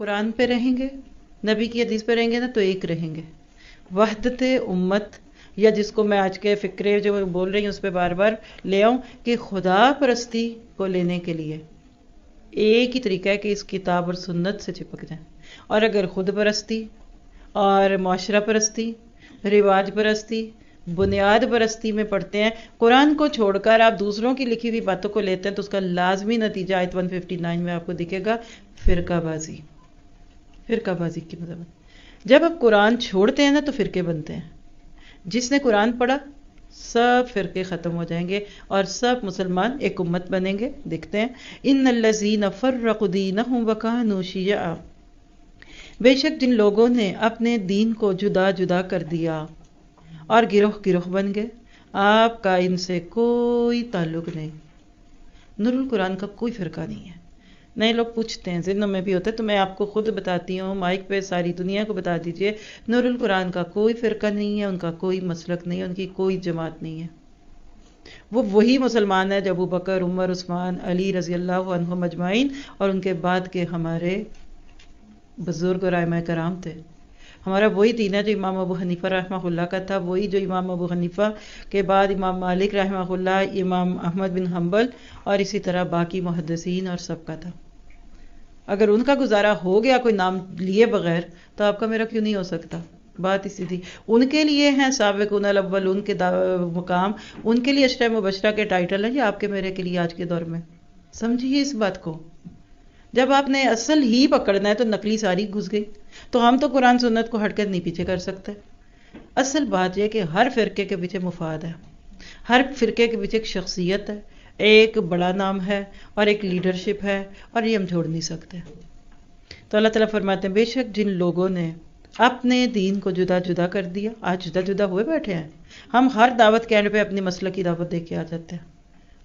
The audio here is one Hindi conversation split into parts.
कुरान पे रहेंगे नबी की हदीस पे रहेंगे ना तो एक रहेंगे वहदत उम्मत या जिसको मैं आज के फ़िक्रे जो बोल रही हूँ उस पर बार बार ले आऊँ कि खुदा परस्ती को लेने के लिए एक ही तरीका है कि इस किताब और सुन्नत से चिपक जाए और अगर खुद परस्ती और माशरा परस्ती रिवाज परस्ती बुनियाद परस्ती में पढ़ते हैं कुरान को छोड़कर आप दूसरों की लिखी हुई बातों को लेते हैं तो उसका लाजमी नतीजा आयत 159 में आपको दिखेगा फिरकाबाजी फ़िरकाबाजी की मजम्मत जब आप कुरान छोड़ते हैं ना तो फ़िरके बनते हैं जिसने कुरान पढ़ा सब फ़िरके ख़त्म हो जाएंगे और सब मुसलमान एक उम्मत बनेंगे दिखते हैं इन लजीन फ़र्रदीन वकानूशिया बेशक जिन लोगों ने अपने दीन को जुदा जुदा कर दिया और गिरोह गिरोह बन गए आपका इनसे कोई ताल्लुक नहीं नुरुल कुरान का कोई फ़िरका नहीं है नए लोग पूछते हैं जिन्हों में भी होता है तो मैं आपको खुद बताती हूँ माइक पे सारी दुनिया को बता दीजिए नूरुल कुरान का कोई फ़िरका नहीं है उनका कोई मसलक नहीं है उनकी कोई जमात नहीं है वो वही मुसलमान है जब बकर उमर उस्मान अली रजी अल्लाह मजमाइन और उनके बाद के हमारे बुज़ुर्ग और आयमा कराम थे हमारा वही दीन है जो इमाम अबू हनीफा रहमा का था वही जो इमाम अबू हनीफा के बाद इमाम मालिक रहमा इमाम अहमद बिन हम्बल और इसी तरह बाकी मुहदसिन और सबका था अगर उनका गुजारा हो गया कोई नाम लिए बगैर तो आपका मेरा क्यों नहीं हो सकता बात इसी थी उनके लिए हैं सबकुन अव्वल उनके मुकाम उनके लिए अशर मुबशरा के टाइटल है या आपके मेरे के लिए आज के दौर में समझिए इस बात को जब आपने असल ही पकड़ना है तो नकली सारी घुस गई तो हम तो कुरान सुन्नत को हटकर नहीं पीछे कर सकते असल बात यह कि हर फिरके के पीछे मुफाद है हर फिरके के पीछे एक शख्सियत है एक बड़ा नाम है और एक लीडरशिप है और ये हम छोड़ नहीं सकते तो अल्लाह तला फरमाते हैं बेशक जिन लोगों ने अपने दीन को जुदा जुदा कर दिया आज जुदा जुदा हुए बैठे हैं हम हर दावत के एंड पे अपनी मसल की दावत दे के आ जाते हैं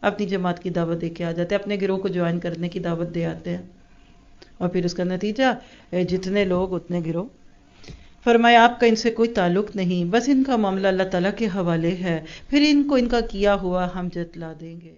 अपनी जमात की दावत दे के आ जाते हैं अपने गिरोह को ज्वाइन करने की दावत दे आते हैं और फिर उसका नतीजा जितने लोग उतने गिरोह फरमाया आपका इनसे कोई ताल्लुक नहीं बस इनका मामला अल्लाह ताला के हवाले है फिर इनको इनका किया हुआ हम जतला देंगे